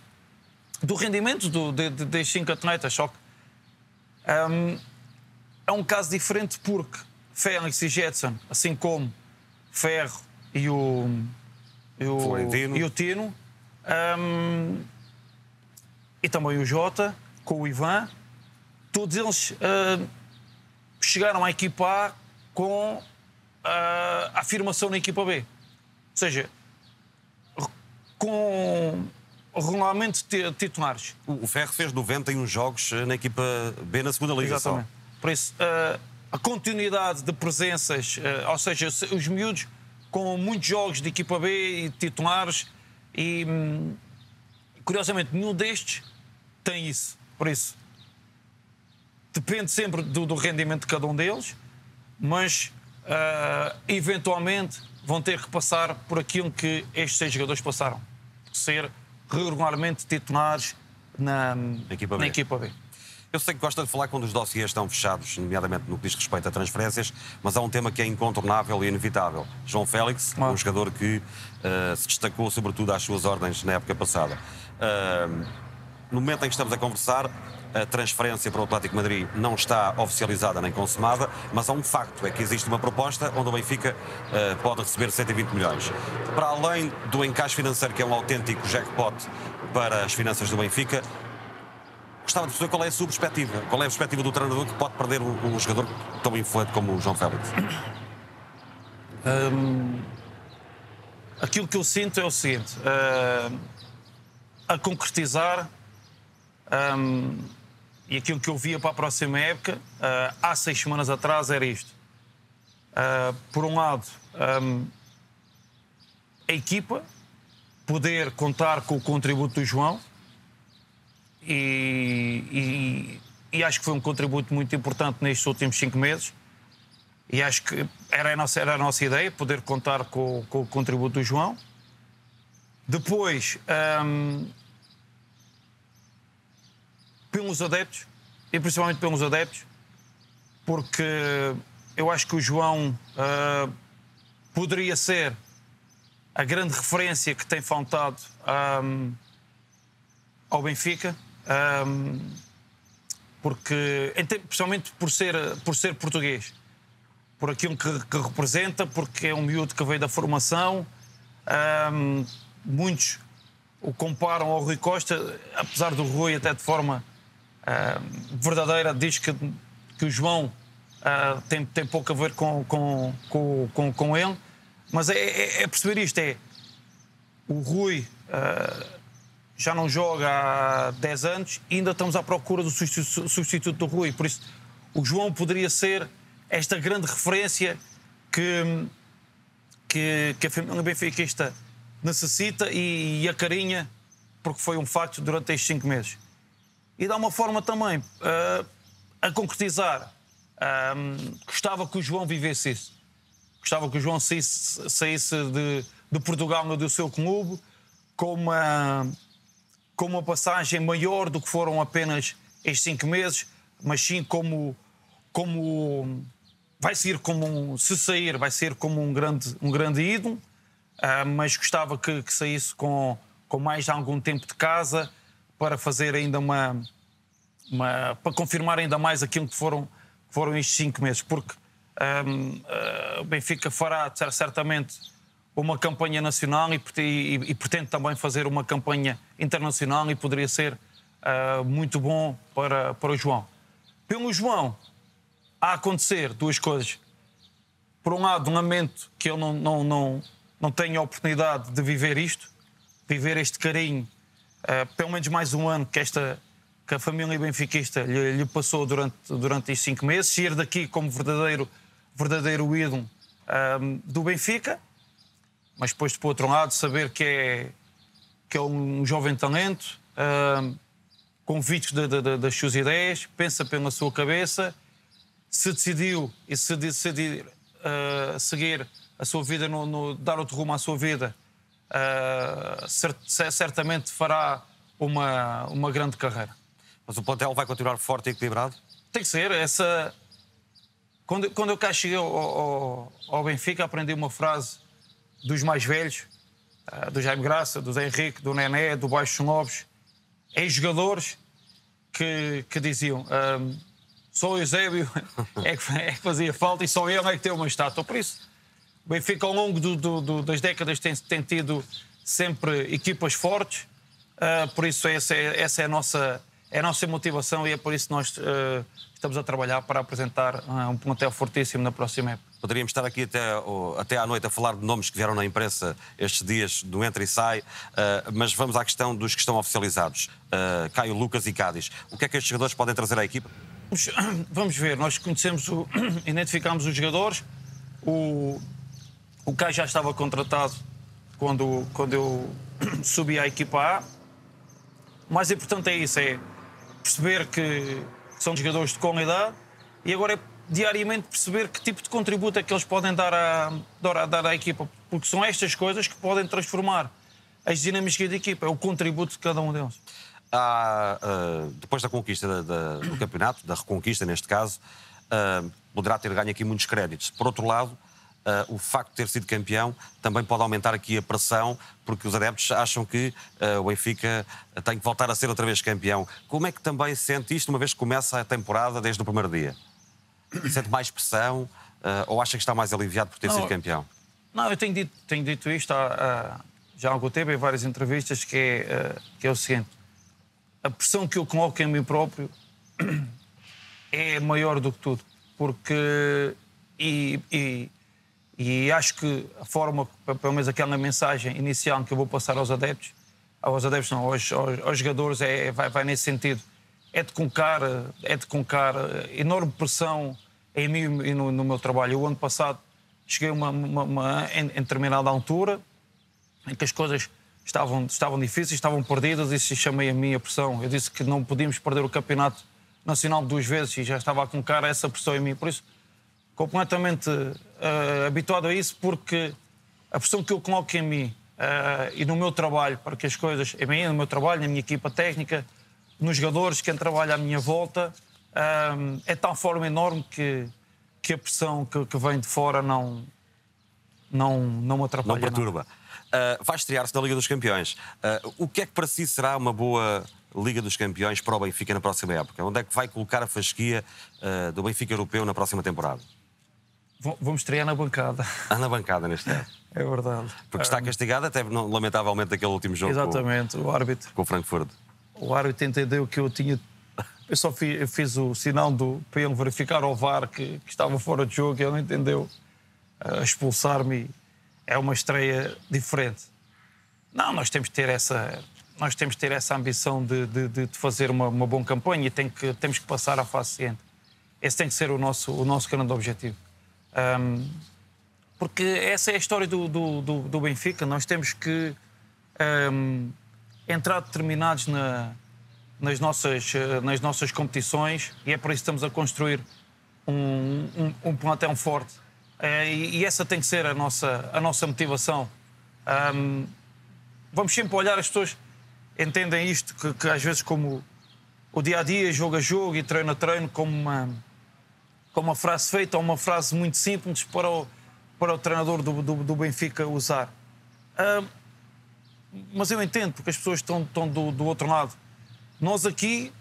do rendimento do, de, de, das cinco atletas, só que um, é um caso diferente porque Félix e Jetson, assim como Ferro e o, e o, e o Tino, um, e também o Jota, com o Ivan, todos eles uh, chegaram a equipar com uh, a afirmação na equipa B seja, com regularmente titulares. O Ferro fez 91 jogos eh, na equipa B na segunda liga Exatamente. Só. Por isso, eh, a continuidade de presenças, eh, ou seja, os miúdos com muitos jogos de equipa B e titulares e, hum, curiosamente, nenhum destes tem isso. Por isso, depende sempre do, do rendimento de cada um deles, mas, eventualmente, vão ter que passar por aquilo que estes seis jogadores passaram. Ser regularmente titulares na, equipa, na B. equipa B. Eu sei que gosta de falar quando os dossiês estão fechados, nomeadamente no que diz respeito a transferências, mas há um tema que é incontornável e inevitável. João Félix, ah. um jogador que uh, se destacou sobretudo às suas ordens na época passada. Uh, no momento em que estamos a conversar, a transferência para o Atlético Madrid não está oficializada nem consumada, mas há um facto, é que existe uma proposta onde o Benfica uh, pode receber 120 milhões. Para além do encaixe financeiro, que é um autêntico jackpot para as finanças do Benfica, gostava de perceber qual é a sua perspectiva, qual é a perspectiva do treinador que pode perder um, um jogador tão influente como o João Félix. aquilo que eu sinto é o seguinte: uh, a concretizar. Um, e aquilo que eu via para a próxima época, uh, há seis semanas atrás, era isto. Uh, por um lado, um, ah, a equipa poder contar com o contributo do João e, e, e, acho que foi um contributo muito importante nestes últimos cinco meses e acho que era a nossa, era a nossa ideia, poder contar com, com o contributo do João. Depois, um, pelos adeptos e principalmente pelos adeptos, porque eu acho que o João uh, poderia ser a grande referência que tem faltado um, ah, ao Benfica, um, ah, porque principalmente por ser, por ser português, por aquilo que, que, representa, porque é um miúdo que veio da formação. Um, muitos o comparam ao Rui Costa, apesar do Rui até de forma uh, verdadeira diz que, que o João uh, tem, tem pouco a ver com, com, com, com, com ele. Mas é, é, é, perceber isto: é o Rui uh, já não joga há 10 anos e ainda estamos à procura do substituto do Rui. Por isso, o João poderia ser esta grande referência que, que, que a família benfiquista necessita e, e a carinha, porque foi um facto durante estes 5 meses e dá uma forma também uh, a concretizar. Um, ehm, gostava que o João vivesse isso. Gostava que o João saísse, saísse de, de Portugal no do seu clube com uma, com uma passagem maior do que foram apenas estes cinco meses, mas sim como, como vai ser como um, se sair, vai ser como um grande, um grande ídolo, uh, mas gostava que, que saísse com, com mais algum tempo de casa para fazer ainda uma, uma para confirmar ainda mais aquilo que foram, foram estes cinco meses, porque um, uh, eh, o Benfica fará certamente uma campanha nacional e, e, e, pretende também fazer uma campanha internacional e poderia ser uh, muito bom para, para o João. Pelo João, há a acontecer duas coisas. Por um lado, lamento que ele não, não, não, não tenha a oportunidade de viver isto, viver este carinho uh, pelo menos mais um ano que esta que a família benfiquista lhe, lhe passou durante, durante estes cinco meses, ir daqui como verdadeiro, verdadeiro ídolo um, ehm, do Benfica, mas depois, por outro lado, saber que é, que é um jovem talento, um, ehm, convicto de, de, de, das suas ideias, pensa pela sua cabeça, se decidiu e se decidir uh, eh, seguir a sua vida, no, no, dar outro rumo à sua vida, ah, certamente fará uma, uma grande carreira. Mas o plantel vai continuar forte e equilibrado? Tem que ser. Essa... Quando, quando eu cá cheguei ao, ao, ao Benfica, aprendi uma frase dos mais velhos, uh, do Jaime Graça, do Zé Henrique, do Nené, do Baixo Nobres, ex-jogadores que, que diziam um, ah, só o Eusébio [laughs] é que, é que, fazia falta e só ele é que tem uma estátua. Por isso, o Benfica, ao longo do, do, do, das décadas, tem, tem, tido sempre equipas fortes, uh, por isso, essa é, essa é, a, nossa, é a nossa motivação e é por isso que nós uh, estamos a trabalhar para apresentar uh, um plantel fortíssimo na próxima época. Poderíamos estar aqui até, até à noite a falar de nomes que vieram na imprensa estes dias do entra e sai, uh, mas vamos à questão dos que estão oficializados. Uh, Caio Lucas e Cádiz. O que é que estes jogadores podem trazer à equipa? Vamos, [coughs] ver, nós conhecemos, o, [coughs] identificamos os jogadores, o, o Caio já estava contratado quando, quando eu [clears throat] subi à equipa A. O mais importante é isso, é perceber que são jogadores de idade e agora é diariamente perceber que tipo de contributo é que eles podem dar à, dar à equipa, porque são estas coisas que podem transformar as dinâmicas da equipa, é o contributo de cada um deles. Ah, depois da conquista da, da, do campeonato, da reconquista neste caso, ah, poderá ter ganho aqui muitos créditos. Por outro lado, Uh, o facto de ter sido campeão também pode aumentar aqui a pressão, porque os adeptos acham que uh, o Benfica tem que voltar a ser outra vez campeão. Como é que também sente isto, uma vez que começa a temporada desde o primeiro dia? Sente mais pressão uh, ou acha que está mais aliviado por ter não, sido campeão? Não, eu tenho dito, tenho dito isto há, há, já há algum tempo, em várias entrevistas, que é, que é o seguinte: a pressão que eu coloco em mim próprio [clears throat] é maior do que tudo, porque. e, e e acho que a forma, pelo menos aquela mensagem inicial que eu vou passar aos adeptos, aos adeptos não, aos, aos, aos jogadores, é, é vai, vai, nesse sentido. É de concar, é de concar eh, enorme pressão em mim e no, no meu trabalho. O ano passado cheguei uma, uma, uma, em, em determinada altura em que as coisas estavam, estavam difíceis, estavam perdidas e se chamei a minha pressão. Eu disse que não podíamos perder o campeonato nacional duas vezes e já estava a concar essa pressão em mim. Por isso, completamente uh, habituado a isso, porque a pressão que eu coloco em mim uh, e no meu trabalho para que as coisas, em mim, no meu trabalho, na minha equipa técnica, nos jogadores, quem trabalha à minha volta, um, eh, é de tal forma enorme que, que a pressão que, que vem de fora não, não, não me atrapalha. Não perturba. Uh, vai estrear-se na Liga dos Campeões. Uh, o que é que para si será uma boa Liga dos Campeões para o Benfica na próxima época? Onde é que vai colocar a fasquia uh, do Benfica Europeu na próxima temporada? Vamos estrear na bancada. Ah, na bancada, neste caso. [laughs] É verdade. Porque está ah. castigado até lamentavelmente daquele último jogo. Exatamente, com, o árbitro. Com o Frankfurt. O árbitro entendeu que eu tinha. Eu só fiz, eu fiz o sinal do, para ele verificar ao VAR que, que estava fora de jogo e ele entendeu. Uh, Expulsar-me é uma estreia diferente. Não, nós temos que ter essa, nós temos que ter essa ambição de, de, de fazer uma, uma boa campanha e tem que, temos que passar à fase seguinte. Esse tem que ser o nosso, o nosso grande objetivo. Um, porque essa é a história do, do, do, do Benfica. Nós temos que um, entrar determinados na, nas, nossas, eh, nas nossas competições e é por isso que estamos a construir um, um, um plantel forte. Eh, e, e, essa tem que ser a nossa, a nossa motivação. Um, vamos sempre olhar, as pessoas entendem isto, que, que às vezes como o dia a dia, jogo a jogo e treino a treino, como uma com uma frase feita, ou uma frase muito simples para o, para o treinador do, do, do Benfica usar. Uh, mas eu entendo, porque as pessoas estão, estão do, do outro lado. Nós aqui,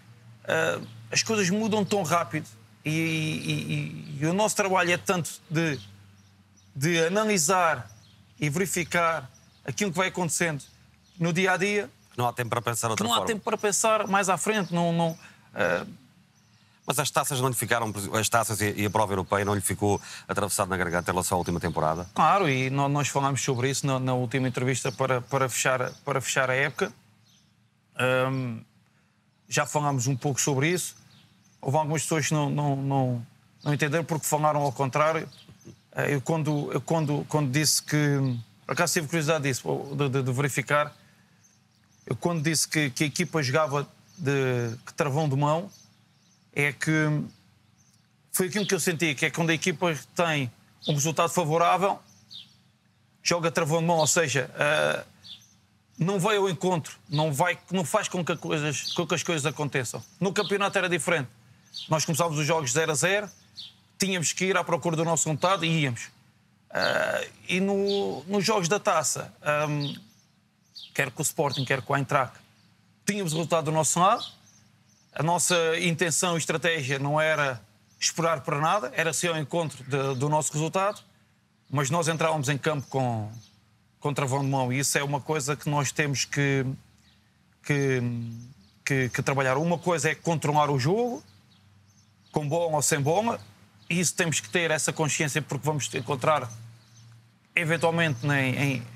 uh, as coisas mudam tão rápido e, e, e, e, o nosso trabalho é tanto de, de analisar e verificar aquilo que vai acontecendo no dia a dia. Não há tempo para pensar outra Não forma. há tempo para pensar mais à frente. Não, não, uh, mas as taças não lhe ficaram, as taças e a prova europeia não lhe ficou atravessado na garganta em relação à última temporada? Claro, e nós falámos sobre isso na, na última entrevista para, para, fechar, para fechar a época. Um, já falámos um pouco sobre isso. Houve algumas pessoas que não, não, não, não entenderam porque falaram ao contrário. Eh, eu quando, eu quando, quando disse que. Por acaso tive curiosidade disso, de, de, de verificar. Eu quando disse que, que a equipa jogava de, de travão de mão, é que foi aquilo que eu senti, que é quando a equipa tem um resultado favorável, joga travão de mão, ou seja, uh, não vai ao encontro, não, vai, não faz com que, coisas, com que as coisas aconteçam. No campeonato era diferente. Nós começávamos os jogos 0 a 0, tínhamos que ir à procura do nosso resultado e íamos. Uh, e no, nos jogos da taça, um, ah, quer com o Sporting, quer com a Eintracht, tínhamos o resultado do nosso lado, a nossa intenção e estratégia não era esperar para nada, era ser ao encontro de, do nosso resultado, mas nós entrávamos em campo com, com travão de mão e isso é uma coisa que nós temos que, que, que, que trabalhar. Uma coisa é controlar o jogo, com bom ou sem bom, e isso temos que ter essa consciência porque vamos encontrar eventualmente em, em,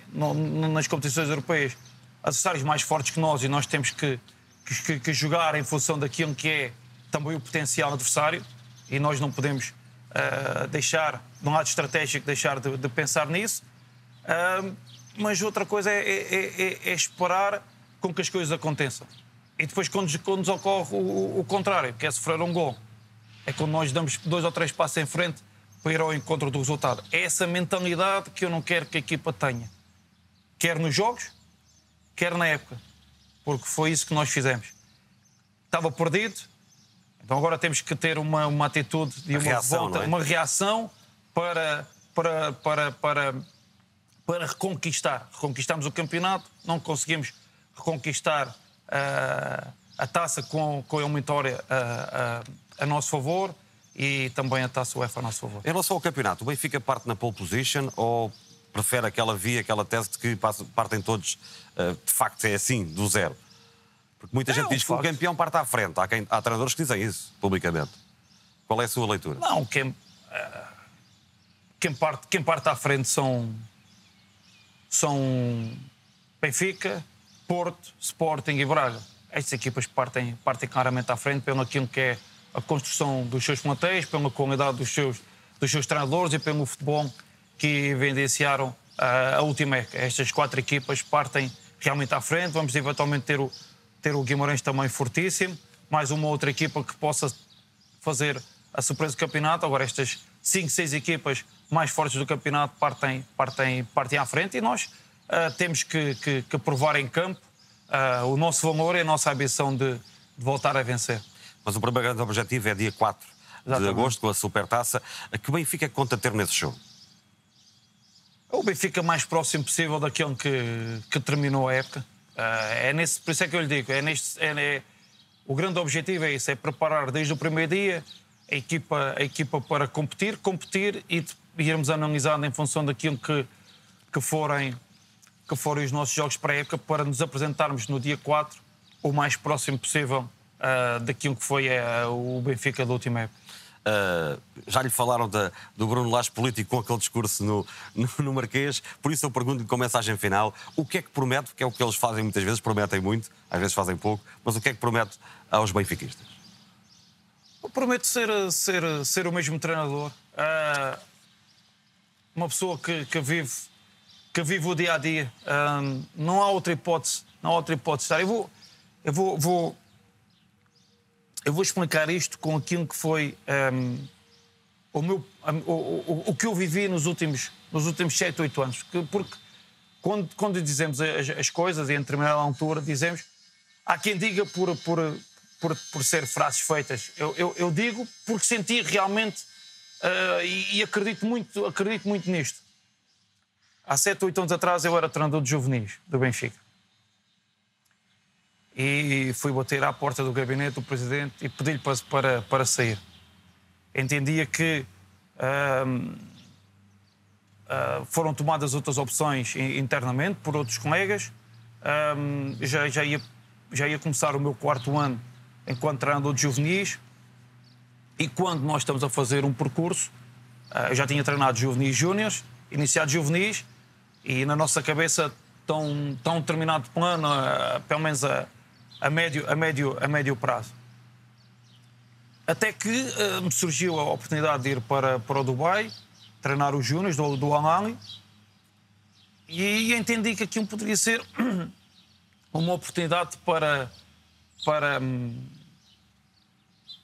nas competições europeias adversários mais fortes que nós e nós temos que que, que, jogar em função daquilo que é também o potencial adversário e nós não podemos uh, deixar, de um lado estratégico, deixar de, de pensar nisso. Uh, mas outra coisa é, é, é, é, esperar com que as coisas aconteçam. E depois, quando, quando nos ocorre o, o contrário, que é sofrer um gol, é quando nós damos dois ou três passos em frente para ir ao encontro do resultado. É essa mentalidade que eu não quero que a equipa tenha. Quer nos jogos, quer na época porque foi isso que nós fizemos. Estava perdido, então agora temos que ter uma, uma atitude de uma reação, volta, é? uma reação para, para, para, para, para reconquistar. Reconquistamos o campeonato, não conseguimos reconquistar uh, a taça com, com a vitória uh, uh, a nosso favor e também a taça UEFA a nosso favor. Em relação ao campeonato, o Benfica parte na pole position ou prefere aquela via, aquela tese de que partem todos, eh, de facto é assim, do zero. Porque muita gente diz que o campeão parte à frente. Há, quem, há treinadores que dizem isso publicamente. Qual é a sua leitura? Não, quem, eh, quem, parte, quem parte à frente são, são Benfica, Porto, Sporting e Braga. Estas equipas partem, partem claramente à frente pelo aquilo que é a construção dos seus plantéis, pela qualidade dos seus, dos seus treinadores e pelo futebol que evidenciaram ah, a última. É estas quatro equipas partem realmente à frente. Vamos eventualmente ter o, ter o Guimarães também fortíssimo. Mais uma outra equipa que possa fazer a surpresa do campeonato. Agora, estas cinco, seis equipas mais fortes do campeonato partem, partem, partem à frente e nós uh, temos que, que, que, provar em campo uh, o nosso valor e a nossa ambição de, de voltar a vencer. Mas o primeiro grande objetivo é dia 4 Exatamente. de agosto, com a Supertaça. Que Benfica conta ter nesse jogo? O Benfica mais próximo possível daquele que, que terminou a época. Uh, é nesse, por isso é que eu lhe digo, é neste, é, é, o grande objetivo é isso, é preparar desde o primeiro dia a equipa, a equipa para competir, competir e, e irmos analisando em função daquilo que, que, forem, que forem os nossos jogos para a época para nos apresentarmos no dia 4 o mais próximo possível uh, daquilo que foi uh, o Benfica da última época. Uh, já lhe falaram da, do Bruno Lage político com aquele discurso no, no, no Marquês, por isso eu pergunto-lhe com mensagem final, o que é que promete, que é o que eles fazem muitas vezes, prometem muito, às vezes fazem pouco, mas o que é que promete aos benfiquistas? Eu prometo ser, ser, ser o mesmo treinador, uh, uma pessoa que, que, vive, que vive o dia-a-dia, -dia. Uh, não há outra hipótese, não há outra hipótese. Eu vou... Eu vou, vou eu vou explicar isto com aquilo que foi um, ehm, o, meu, o, o, o, que eu vivi nos últimos, nos últimos 7, 8 anos. porque quando, quando dizemos as, as coisas, e em determinada altura dizemos, há quem diga por, por, por, por ser frases feitas. Eu, eu, eu digo porque senti realmente uh, e, e, acredito, muito, acredito muito nisto. Há 7, 8 anos atrás eu era treinador de juvenis do Benfica e fui bater à porta do gabinete do presidente e pedi-lhe para, para, para sair. Entendia que hum, foram tomadas outras opções internamente por outros colegas. já, já, ia, já ia começar o meu quarto ano enquanto treinador de juvenis. E quando nós estamos a fazer um percurso, ah, eu já tinha treinado juvenis júniores, iniciado juvenis, e na nossa cabeça tão, tão determinado plano, ah, pelo menos a, a médio, a médio, a médio prazo. Até que uh, me surgiu a oportunidade de ir para, para o Dubai, treinar os Júnior do, do Al-Ali, e aí entendi que aquilo poderia ser [clears throat] uma oportunidade para, para, hum,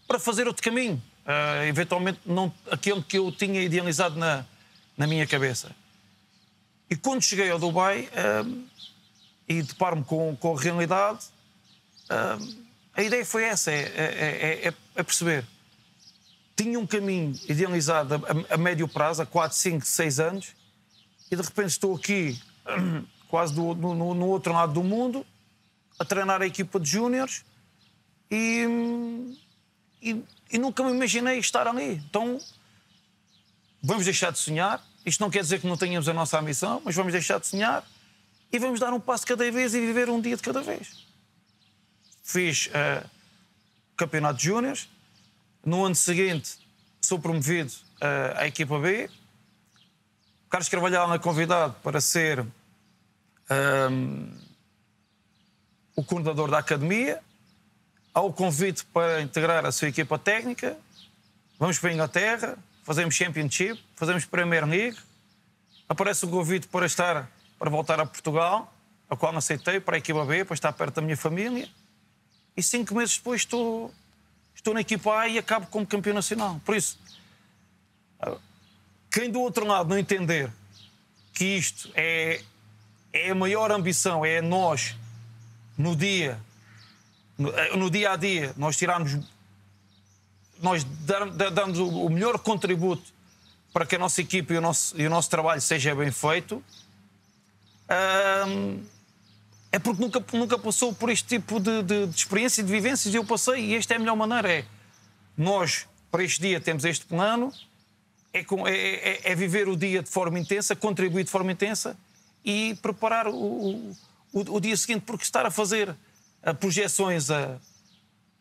para fazer outro caminho, uh, eventualmente não aquele que eu tinha idealizado na, na minha cabeça. E quando cheguei ao Dubai uh, e deparo-me com, com a realidade, Uh, a ideia foi essa, é, é, é perceber. Tinha um caminho idealizado a, a, médio prazo, a 4, 5, 6 anos, e de repente estou aqui, quase do, no, no outro lado do mundo, a treinar a equipa de júniores e, e, e, nunca me imaginei estar ali. Então, vamos deixar de sonhar. Isto não quer dizer que não tenhamos a nossa ambição, mas vamos deixar de sonhar e vamos dar um passo cada vez e viver um dia de cada vez fiz uh, eh, campeonato de júnior. No ano seguinte, sou promovido uh, à equipa B. Carlos Carvalhal é convidado para ser um, ehm, o coordenador da academia. Há o convite para integrar a sua equipa técnica. Vamos para a Inglaterra, fazemos Championship, fazemos Premier League. Aparece o convite para estar, para voltar a Portugal, a qual não aceitei, para a equipa B, para estar perto da minha família e cinco meses depois estou, estou na equipa A e acabo como campeão nacional. Por isso, quem do outro lado não entender que isto é, é a maior ambição, é nós, no dia, no, eh, no dia a dia, nós tirarmos, nós damos o melhor contributo para que a nossa equipa e o nosso, e o nosso trabalho seja bem feito. Hum, é porque nunca, nunca passou por este tipo de, de, de experiência e de vivências e eu passei e esta é a melhor maneira. É nós, para este dia, temos este plano, é, com, é, é, é viver o dia de forma intensa, contribuir de forma intensa e preparar o, o, o, o dia seguinte, porque estar a fazer a ah, projeções a,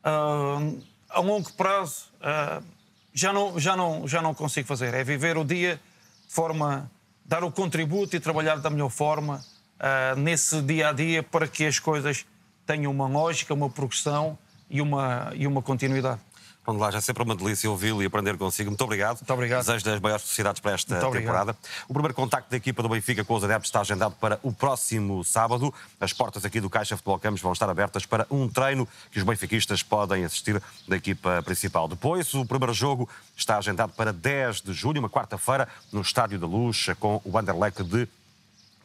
a, a longo prazo a, ah, já, não, já, não, já não consigo fazer. É viver o dia de forma. dar o contributo e trabalhar da melhor forma uh, nesse dia a dia para que as coisas tenham uma lógica, uma progressão e uma, e uma continuidade. Vamos lá, já é sempre uma delícia ouvi-lo e aprender consigo. Muito obrigado. Muito obrigado. Desejo das maiores felicidades para esta temporada. O primeiro contacto da equipa do Benfica com os adeptos está agendado para o próximo sábado. As portas aqui do Caixa Futebol Campos vão estar abertas para um treino que os benfiquistas podem assistir da equipa principal. Depois, o primeiro jogo está agendado para 10 de julho, uma quarta-feira, no Estádio da Luz, com o Anderlecht de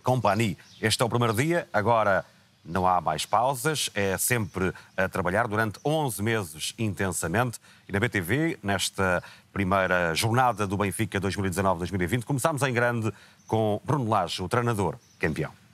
Company. Este é o primeiro dia, agora não há mais pausas, é sempre a trabalhar durante 11 meses intensamente. E na BTV, nesta primeira jornada do Benfica 2019-2020, começámos em grande com Bruno Lage, o treinador campeão.